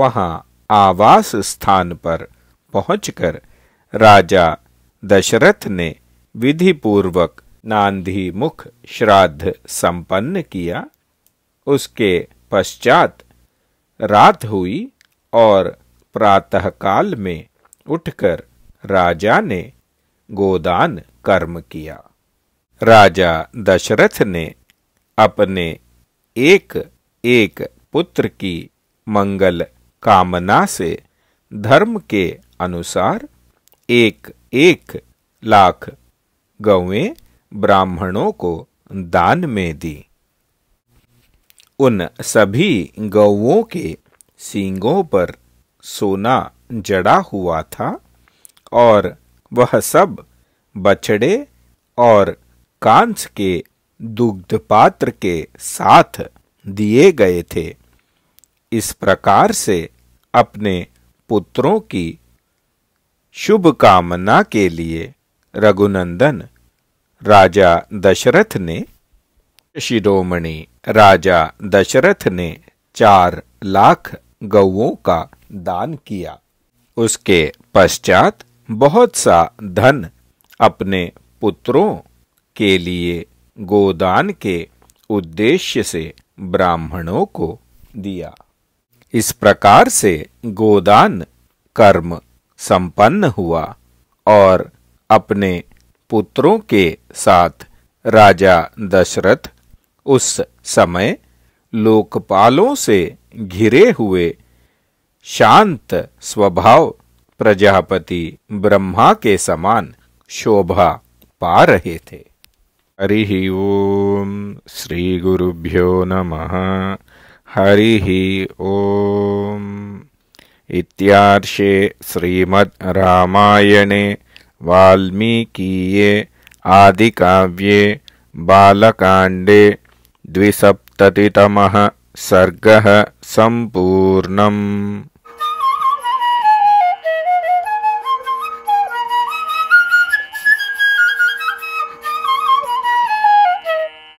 वहां आवास स्थान पर पहुंचकर राजा दशरथ ने विधि पूर्वक नांधी मुख श्राद्ध संपन्न किया उसके पश्चात रात हुई और प्रातःकाल में उठकर राजा ने गोदान कर्म किया राजा दशरथ ने अपने एक एक पुत्र की मंगल कामना से धर्म के अनुसार एक एक लाख गौवें ब्राह्मणों को दान में दी उन सभी गौवों के सींगों पर सोना जड़ा हुआ था और वह सब बछड़े और कांस के दुग्ध पात्र के साथ दिए गए थे इस प्रकार से अपने पुत्रों की शुभ कामना के लिए रघुनंदन राजा दशरथ ने शिरोमणि राजा दशरथ ने चार लाख गऊ का दान किया उसके पश्चात बहुत सा धन अपने पुत्रों के लिए गोदान के उद्देश्य से ब्राह्मणों को दिया इस प्रकार से गोदान कर्म संपन्न हुआ और अपने पुत्रों के साथ राजा दशरथ उस समय लोकपालों से घिरे हुए शांत स्वभाव प्रजापति ब्रह्मा के समान शोभा पा रहे थे हरि ओम श्री गुरुभ्यो नमः हरिः ओम् इत्यार्षे श्रीमद् रामायणे वाल्मीकीये आदिकाव्ये बालकाण्डे द्विसप्ततितमः सर्गः सम्पूर्णम्